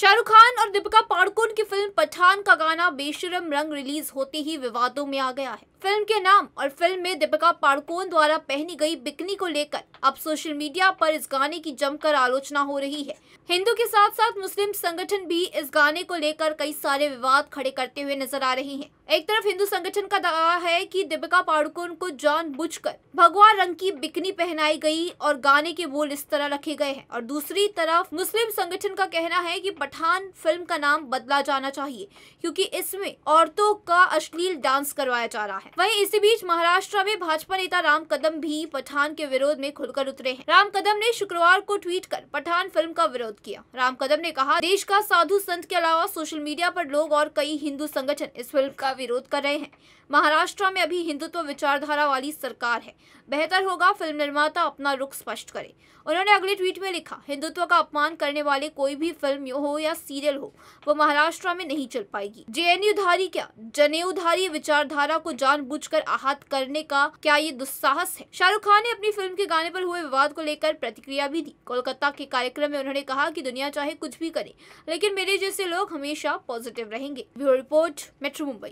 शाहरुख खान और दीपिका पाडुकोन की फिल्म पठान का गाना बेशरम रंग रिलीज होते ही विवादों में आ गया है फिल्म के नाम और फिल्म में दीपिका पाडुकोन द्वारा पहनी गई बिकनी को लेकर अब सोशल मीडिया पर इस गाने की जमकर आलोचना हो रही है हिंदू के साथ साथ मुस्लिम संगठन भी इस गाने को लेकर कई सारे विवाद खड़े करते हुए नजर आ रहे हैं एक तरफ हिंदू संगठन का दावा है कि दीपिका पाडुकोन को जान कर भगवा रंग की बिकनी पहनाई गई और गाने के बोल इस तरह रखे गए हैं और दूसरी तरफ मुस्लिम संगठन का कहना है कि पठान फिल्म का नाम बदला जाना चाहिए क्योंकि इसमें औरतों का अश्लील डांस करवाया जा रहा है वहीं इसी बीच महाराष्ट्र में भाजपा नेता राम कदम भी पठान के विरोध में खुलकर उतरे हैं राम कदम ने शुक्रवार को ट्वीट कर पठान फिल्म का विरोध किया राम कदम ने कहा देश का साधु संत के अलावा सोशल मीडिया आरोप लोग और कई हिंदू संगठन इस फिल्म का विरोध कर रहे हैं महाराष्ट्र में अभी हिंदुत्व विचारधारा वाली सरकार है बेहतर होगा फिल्म निर्माता अपना रुख स्पष्ट करे उन्होंने अगले ट्वीट में लिखा हिंदुत्व का अपमान करने वाले कोई भी फिल्म हो या सीरियल हो वो महाराष्ट्र में नहीं चल पाएगी धारी क्या जनेऊधारी विचारधारा को जानबूझकर आहत करने का क्या ये दुस्साहस है शाहरुख खान ने अपनी फिल्म के गाने पर हुए विवाद को लेकर प्रतिक्रिया भी दी कोलकाता के कार्यक्रम में उन्होंने कहा की दुनिया चाहे कुछ भी करे लेकिन मेरे जैसे लोग हमेशा पॉजिटिव रहेंगे ब्यूरो रिपोर्ट मेट्रो मुंबई